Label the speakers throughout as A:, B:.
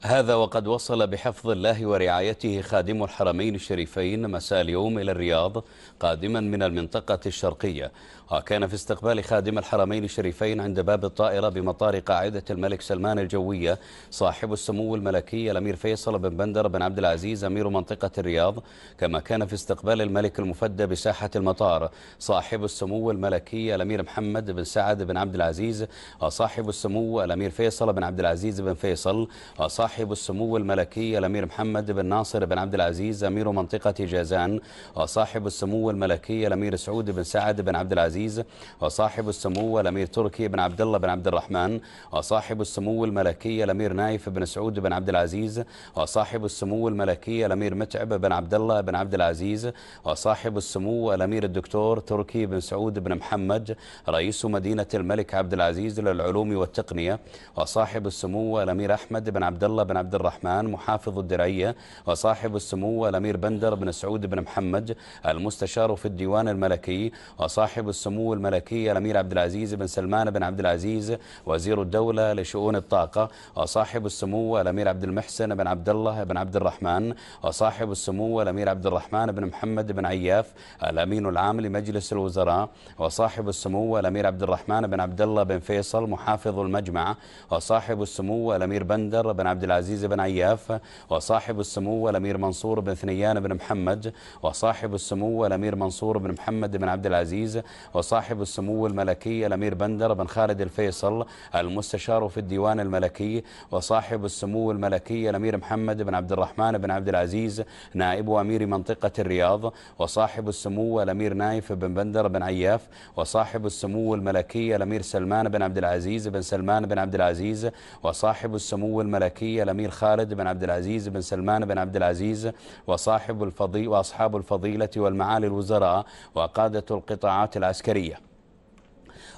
A: هذا وقد وصل بحفظ الله ورعايته خادم الحرمين الشريفين مساء اليوم إلى الرياض قادما من المنطقة الشرقية وكان في استقبال خادم الحرمين الشريفين عند باب الطائرة بمطار قاعدة الملك سلمان الجوية صاحب السمو الملكي الأمير فيصل بن بندر بن عبد العزيز أمير منطقة الرياض كما كان في استقبال الملك المفدى بساحة المطار صاحب السمو الملكي الأمير محمد بن سعد بن عبد العزيز وصاحب السمو الأمير فيصل بن عبد العزيز بن فيصل وصاحب صاحب السمو الملكي الأمير محمد بن ناصر بن عبد العزيز أمير منطقة جازان وصاحب السمو الملكي الأمير سعود بن سعد بن عبد العزيز وصاحب السمو الأمير تركي بن عبد الله بن عبد الرحمن وصاحب السمو الملكي الأمير نايف بن سعود بن عبد العزيز وصاحب السمو الملكي الأمير متعب بن عبد الله بن عبد العزيز وصاحب السمو الأمير الدكتور تركي بن سعود بن محمد رئيس مدينة الملك عبد العزيز للعلوم والتقنية وصاحب السمو الأمير أحمد بن عبد الله الله بن عبد الرحمن محافظ الدرعية وصاحب السمو الأمير بندر بن سعود بن محمد المستشار في الديوان الملكي وصاحب السمو الملكي الأمير عبد العزيز بن سلمان بن عبد العزيز وزير الدولة لشؤون الطاقة وصاحب السمو الأمير عبد المحسن بن عبد الله بن عبد الرحمن وصاحب السمو الأمير عبد الرحمن بن محمد بن عياف الأمين العام لمجلس الوزراء وصاحب السمو الأمير عبد الرحمن بن عبد الله بن فيصل محافظ المجمع وصاحب السمو الأمير بندر بن عبد عبد العزيز بن عياف وصاحب السمو الأمير منصور بن ثنيان بن محمد وصاحب السمو الأمير منصور بن محمد بن عبد العزيز وصاحب السمو الملكي الأمير بندر بن خالد الفيصل المستشار في الديوان الملكي وصاحب السمو الملكي الأمير محمد بن عبد الرحمن بن عبد العزيز نائب أمير منطقة الرياض وصاحب السمو الأمير نايف بن بندر بن عياف وصاحب السمو الملكي الأمير سلمان بن عبد العزيز بن سلمان بن عبد العزيز وصاحب السمو الملكي الأمير خالد بن عبد العزيز بن سلمان بن عبد العزيز وصاحب الفضي وأصحاب الفضيلة والمعالي الوزراء وقادة القطاعات العسكرية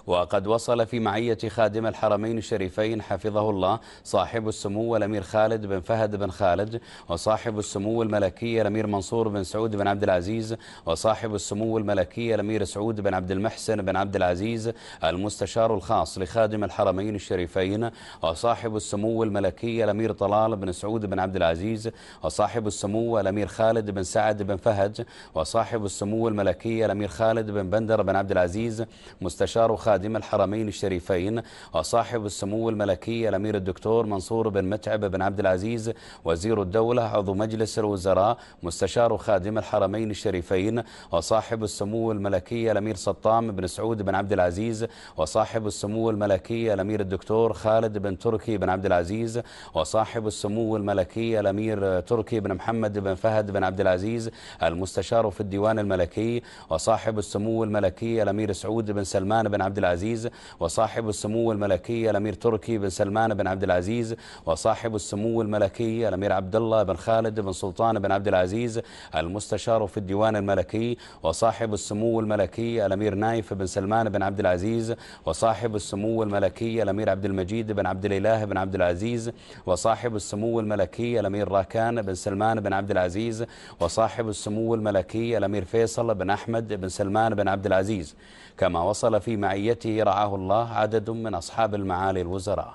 A: وقد وصل في معية خادم الحرمين الشريفين حفظه الله صاحب السمو الأمير خالد بن فهد بن خالد وصاحب السمو الملكي الأمير منصور بن سعود بن عبد العزيز وصاحب السمو الملكي الأمير سعود بن عبد المحسن بن عبد العزيز المستشار الخاص لخادم الحرمين الشريفين وصاحب السمو الملكي الأمير طلال بن سعود بن عبد العزيز وصاحب السمو الأمير خالد بن سعد بن فهد وصاحب السمو الملكي الأمير خالد بن بندر بن عبد العزيز مستشار خالد خادم الحرمين الشريفين وصاحب السمو الملكي الأمير الدكتور منصور بن متعب بن عبد العزيز وزير الدولة عضو مجلس الوزراء مستشار خادم الحرمين الشريفين وصاحب السمو الملكي الأمير سطام بن سعود بن عبد العزيز وصاحب السمو الملكي الأمير الدكتور خالد بن تركي بن عبد العزيز وصاحب السمو الملكي الأمير تركي بن محمد بن فهد بن عبد العزيز المستشار في الديوان الملكي وصاحب السمو الملكي الأمير سعود بن سلمان بن عبد العزيز وصاحب السمو الملكي الأمير تركي بن سلمان بن عبد العزيز وصاحب السمو الملكي الأمير عبد الله بن خالد بن سلطان بن عبد العزيز المستشار في الديوان الملكي وصاحب السمو الملكي الأمير نايف بن سلمان بن عبد العزيز وصاحب السمو الملكي الأمير عبد المجيد بن عبد الإله بن عبد العزيز وصاحب السمو الملكي الأمير راكان بن سلمان بن عبد العزيز وصاحب السمو الملكي الأمير فيصل بن أحمد بن سلمان بن عبد العزيز كما وصل في معيته رعاه الله عدد من أصحاب المعالي الوزراء